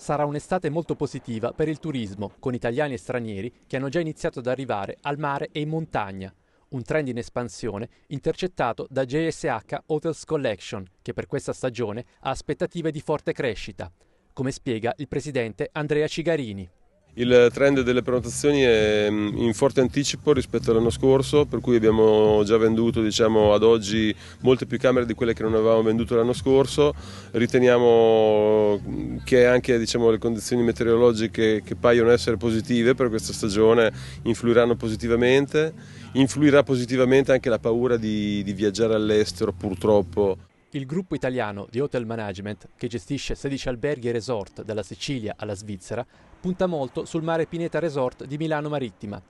Sarà un'estate molto positiva per il turismo, con italiani e stranieri che hanno già iniziato ad arrivare al mare e in montagna. Un trend in espansione intercettato da JSH Hotels Collection, che per questa stagione ha aspettative di forte crescita, come spiega il presidente Andrea Cigarini. Il trend delle prenotazioni è mm, in forte anticipo rispetto all'anno scorso, per cui abbiamo già venduto diciamo, ad oggi molte più camere di quelle che non avevamo venduto l'anno scorso. Riteniamo mm, che anche diciamo, le condizioni meteorologiche che paiono essere positive per questa stagione influiranno positivamente. Influirà positivamente anche la paura di, di viaggiare all'estero, purtroppo. Il gruppo italiano di hotel management, che gestisce 16 alberghi e resort dalla Sicilia alla Svizzera, punta molto sul mare Pineta Resort di Milano Marittima,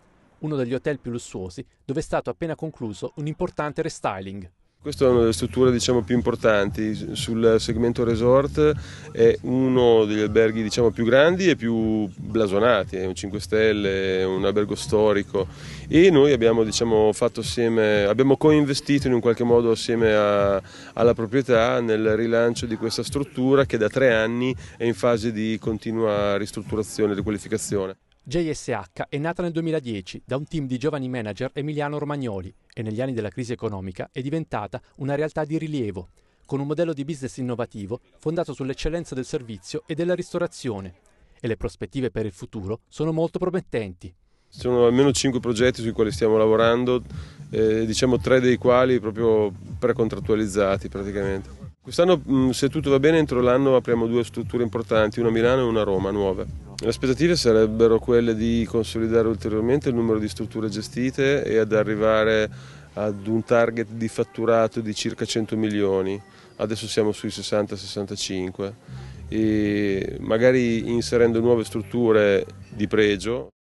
uno degli hotel più lussuosi dove è stato appena concluso un importante restyling. Questa è una delle strutture diciamo, più importanti sul segmento resort, è uno degli alberghi diciamo, più grandi e più blasonati, è un 5 Stelle, è un albergo storico e noi abbiamo, diciamo, assieme, abbiamo coinvestito in un qualche modo assieme a, alla proprietà nel rilancio di questa struttura che da tre anni è in fase di continua ristrutturazione e riqualificazione. JSH è nata nel 2010 da un team di giovani manager emiliano-romagnoli e negli anni della crisi economica è diventata una realtà di rilievo, con un modello di business innovativo fondato sull'eccellenza del servizio e della ristorazione e le prospettive per il futuro sono molto promettenti. Ci sono almeno 5 progetti sui quali stiamo lavorando, eh, diciamo tre dei quali proprio precontrattualizzati praticamente. Quest'anno, se tutto va bene, entro l'anno apriamo due strutture importanti, una a Milano e una a Roma, nuove. Le aspettative sarebbero quelle di consolidare ulteriormente il numero di strutture gestite e ad arrivare ad un target di fatturato di circa 100 milioni, adesso siamo sui 60-65 e magari inserendo nuove strutture di pregio.